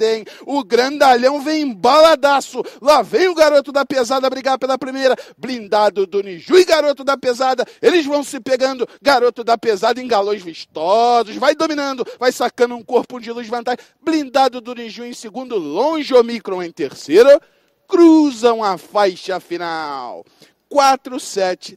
hein? O grandalhão vem baladaço. Lá vem o garoto da pesada brigar pela primeira. Blindado do Niju e garoto da pesada. Eles vão se pegando. Garoto da pesada em galões vistosos. Vai dominando. Vai sacando um corpo de luz vantagem. Blindado do Niju em segundo. Longe Omicron em terceiro. Cruzam a faixa final. 4, 7,